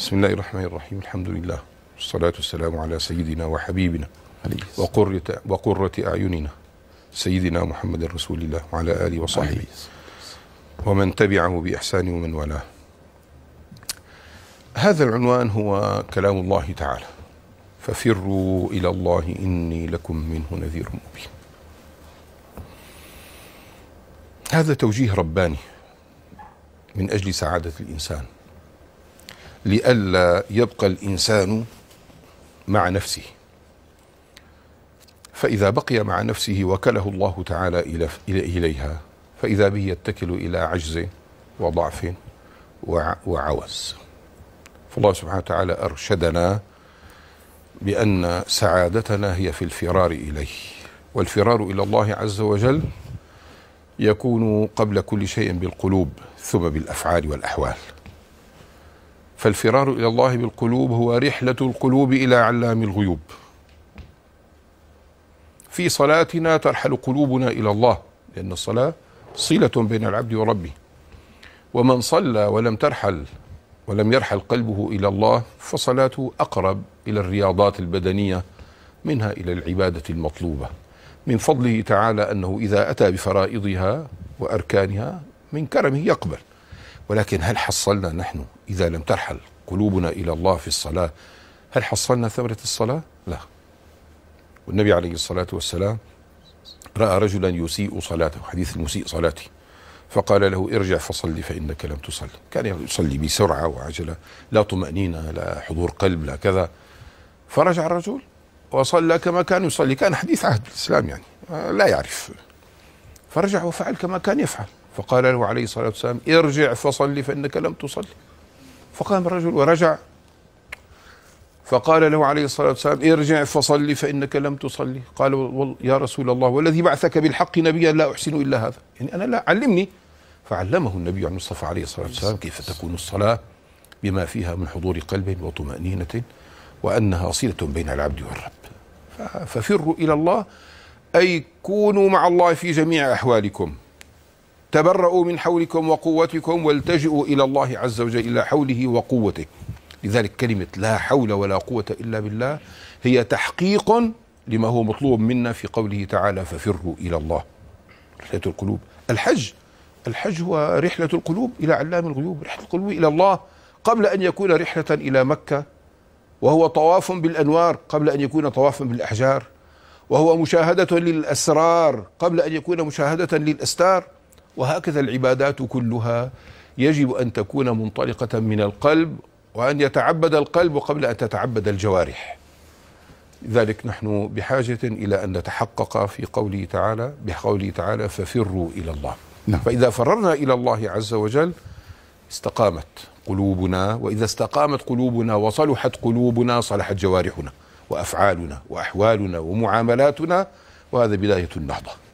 بسم الله الرحمن الرحيم الحمد لله والصلاة والسلام على سيدنا وحبيبنا وقرة, وقرة أعيننا سيدنا محمد رسول الله وعلى آله وصحبه ومن تبعه بإحسان ومن والاه هذا العنوان هو كلام الله تعالى ففروا إلى الله إني لكم منه نذير مبين هذا توجيه رباني من أجل سعادة الإنسان لئلا يبقى الانسان مع نفسه فاذا بقي مع نفسه وكله الله تعالى إلى اليها فاذا به يتكل الى عجز وضعف وعوز فالله سبحانه وتعالى ارشدنا بان سعادتنا هي في الفرار اليه والفرار الى الله عز وجل يكون قبل كل شيء بالقلوب ثم بالافعال والاحوال فالفرار الى الله بالقلوب هو رحله القلوب الى علام الغيوب في صلاتنا ترحل قلوبنا الى الله لان الصلاه صله بين العبد وربه ومن صلى ولم ترحل ولم يرحل قلبه الى الله فصلاته اقرب الى الرياضات البدنيه منها الى العباده المطلوبه من فضله تعالى انه اذا اتى بفرائضها واركانها من كرمه يقبل ولكن هل حصلنا نحن إذا لم ترحل قلوبنا إلى الله في الصلاة هل حصلنا ثمرة الصلاة؟ لا والنبي عليه الصلاة والسلام رأى رجلا يسيء صلاته حديث المسيء صلاتي فقال له ارجع فصلي فإنك لم تصل كان يصلي بسرعة وعجلة لا طمأنينة لا حضور قلب لا كذا فرجع الرجل وصلى كما كان يصلي كان حديث عهد الإسلام يعني لا يعرف فرجع وفعل كما كان يفعل فقال له عليه الصلاة والسلام ارجع فصل فإنك لم تصلي فقام الرجل ورجع فقال له عليه الصلاة والسلام ارجع فصل فإنك لم تصلي قال يا رسول الله والذي بعثك بالحق نبيا لا أحسن إلا هذا يعني أنا لا علمني فعلمه النبي المصطفى عليه الصلاة والسلام كيف تكون الصلاة بما فيها من حضور قلب وطمأنينة وأنها صلة بين العبد والرب ففروا إلى الله أي كونوا مع الله في جميع أحوالكم تبرؤوا من حولكم وقوتكم والتجئوا إلى الله عز وجل إلى حوله وقوته لذلك كلمة لا حول ولا قوة إلا بالله هي تحقيق لما هو مطلوب منا في قوله تعالى ففروا إلى الله رحلة القلوب الحج الحج هو رحلة القلوب إلى علام الغيوب رحلة القلوب إلى الله قبل أن يكون رحلة إلى مكة وهو طواف بالأنوار قبل أن يكون طوافا بالأحجار وهو مشاهدة للأسرار قبل أن يكون مشاهدة للأستار وهكذا العبادات كلها يجب أن تكون منطلقة من القلب وأن يتعبد القلب قبل أن تتعبد الجوارح ذلك نحن بحاجة إلى أن نتحقق في قوله تعالى بقوله تعالى ففروا إلى الله نعم. فإذا فررنا إلى الله عز وجل استقامت قلوبنا وإذا استقامت قلوبنا وصلحت قلوبنا صلحت جوارحنا وأفعالنا وأحوالنا ومعاملاتنا وهذا بداية النهضة